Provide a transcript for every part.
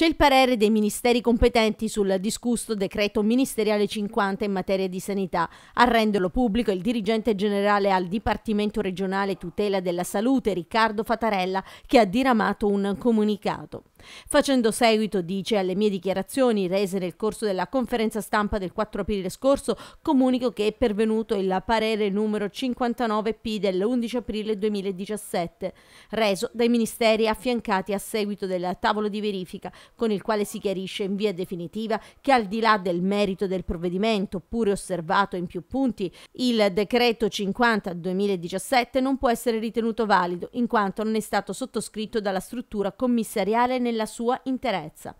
C'è il parere dei ministeri competenti sul discusso decreto ministeriale 50 in materia di sanità. A renderlo pubblico il dirigente generale al Dipartimento regionale tutela della salute Riccardo Fatarella che ha diramato un comunicato. Facendo seguito, dice, alle mie dichiarazioni rese nel corso della conferenza stampa del 4 aprile scorso, comunico che è pervenuto il parere numero 59P dell'11 aprile 2017, reso dai ministeri affiancati a seguito del tavolo di verifica, con il quale si chiarisce in via definitiva che al di là del merito del provvedimento, pure osservato in più punti, il decreto 50-2017 non può essere ritenuto valido in quanto non è stato sottoscritto dalla struttura commissariale nel nella sua interezza.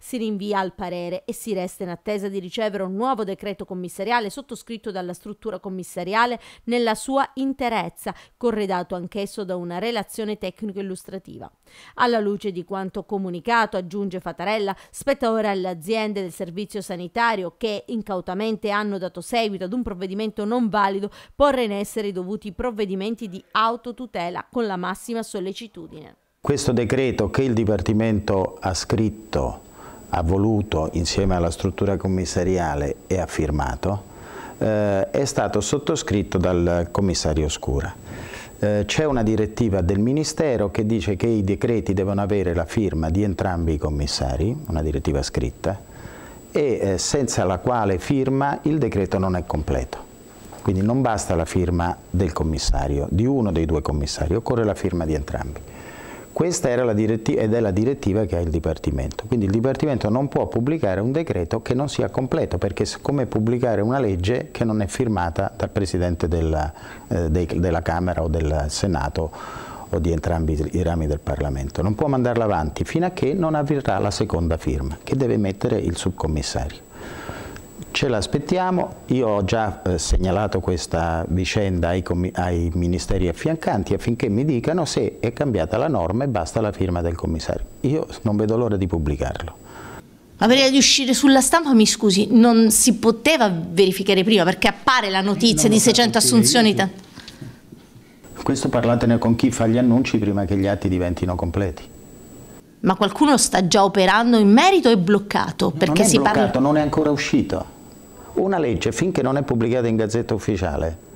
Si rinvia al parere e si resta in attesa di ricevere un nuovo decreto commissariale sottoscritto dalla struttura commissariale nella sua interezza, corredato anch'esso da una relazione tecnico-illustrativa. Alla luce di quanto comunicato, aggiunge Fatarella, spetta ora alle aziende del servizio sanitario che incautamente hanno dato seguito ad un provvedimento non valido porre in essere i dovuti provvedimenti di autotutela con la massima sollecitudine. Questo decreto che il Dipartimento ha scritto, ha voluto insieme alla struttura commissariale e ha firmato, eh, è stato sottoscritto dal commissario Scura. Eh, C'è una direttiva del Ministero che dice che i decreti devono avere la firma di entrambi i commissari, una direttiva scritta, e eh, senza la quale firma il decreto non è completo. Quindi non basta la firma del commissario, di uno dei due commissari, occorre la firma di entrambi. Questa era la ed è la direttiva che ha il Dipartimento. Quindi il Dipartimento non può pubblicare un decreto che non sia completo, perché è come pubblicare una legge che non è firmata dal Presidente della, eh, dei, della Camera o del Senato o di entrambi i rami del Parlamento. Non può mandarla avanti fino a che non avverrà la seconda firma, che deve mettere il subcommissario. Ce l'aspettiamo, io ho già eh, segnalato questa vicenda ai, ai, ministeri affiancanti affinché mi dicano se è cambiata la norma e basta la firma del commissario. Io non vedo l'ora di pubblicarlo. Ma per di uscire sulla stampa, mi scusi, non si poteva verificare prima perché appare la notizia di 600 assunzioni. Questo parlatene con chi fa gli annunci prima che gli atti diventino completi ma qualcuno sta già operando in merito e bloccato perché non è si bloccato, parla... non è ancora uscito una legge finché non è pubblicata in gazzetta ufficiale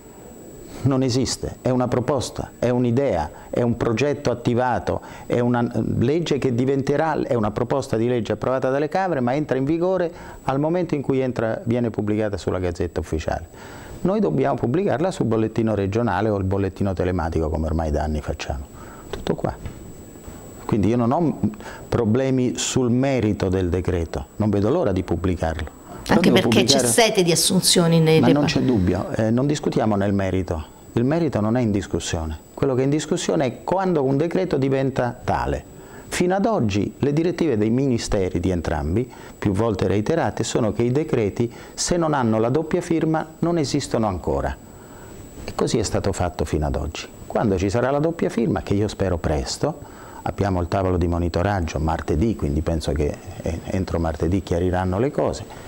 non esiste, è una proposta, è un'idea, è un progetto attivato, è una legge che diventerà, è una proposta di legge approvata dalle Camere ma entra in vigore al momento in cui entra, viene pubblicata sulla Gazzetta Ufficiale. Noi dobbiamo pubblicarla sul bollettino regionale o il bollettino telematico come ormai da anni facciamo, tutto qua. Quindi io non ho problemi sul merito del decreto, non vedo l'ora di pubblicarlo. Anche perché c'è sete di assunzioni nei Ma non c'è dubbio, eh, non discutiamo nel merito. Il merito non è in discussione. Quello che è in discussione è quando un decreto diventa tale. Fino ad oggi le direttive dei ministeri di entrambi, più volte reiterate, sono che i decreti, se non hanno la doppia firma, non esistono ancora. E così è stato fatto fino ad oggi. Quando ci sarà la doppia firma, che io spero presto, abbiamo il tavolo di monitoraggio martedì, quindi penso che eh, entro martedì chiariranno le cose,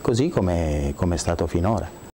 così come, come è stato finora.